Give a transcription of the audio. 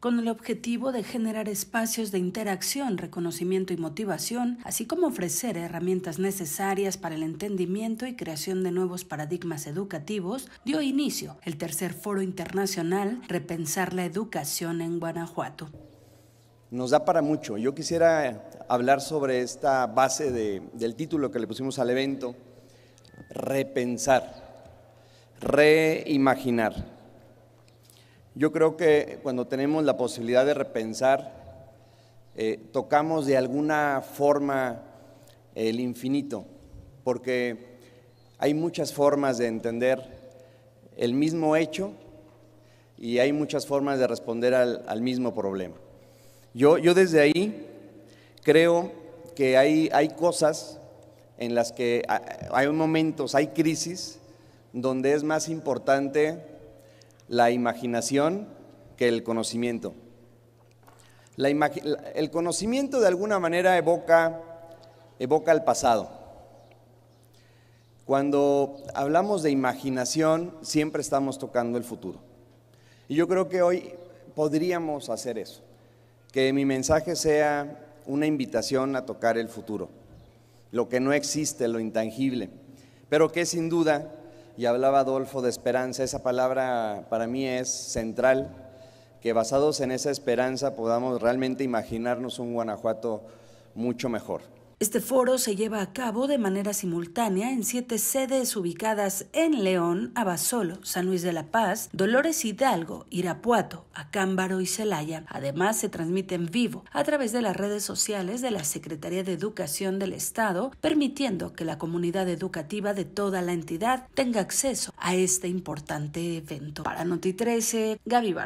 con el objetivo de generar espacios de interacción, reconocimiento y motivación, así como ofrecer herramientas necesarias para el entendimiento y creación de nuevos paradigmas educativos, dio inicio el tercer foro internacional Repensar la Educación en Guanajuato. Nos da para mucho. Yo quisiera hablar sobre esta base del título que le pusimos al evento, repensar, reimaginar. Yo creo que cuando tenemos la posibilidad de repensar, eh, tocamos de alguna forma el infinito, porque hay muchas formas de entender el mismo hecho y hay muchas formas de responder al, al mismo problema. Yo, yo, desde ahí creo que hay, hay cosas en las que hay momentos, hay crisis donde es más importante la imaginación que el conocimiento. el conocimiento de alguna manera evoca, evoca el pasado. Cuando hablamos de imaginación, siempre estamos tocando el futuro. Y yo creo que hoy podríamos hacer eso, que mi mensaje sea una invitación a tocar el futuro, lo que no existe, lo intangible, pero que sin duda y hablaba Adolfo de esperanza, esa palabra para mí es central, que basados en esa esperanza podamos realmente imaginarnos un Guanajuato mucho mejor. Este foro se lleva a cabo de manera simultánea en siete sedes ubicadas en León, Abasolo, San Luis de la Paz, Dolores Hidalgo, Irapuato, Acámbaro y Celaya. Además, se transmite en vivo a través de las redes sociales de la Secretaría de Educación del Estado, permitiendo que la comunidad educativa de toda la entidad tenga acceso a este importante evento. Para Noti 13, Gaby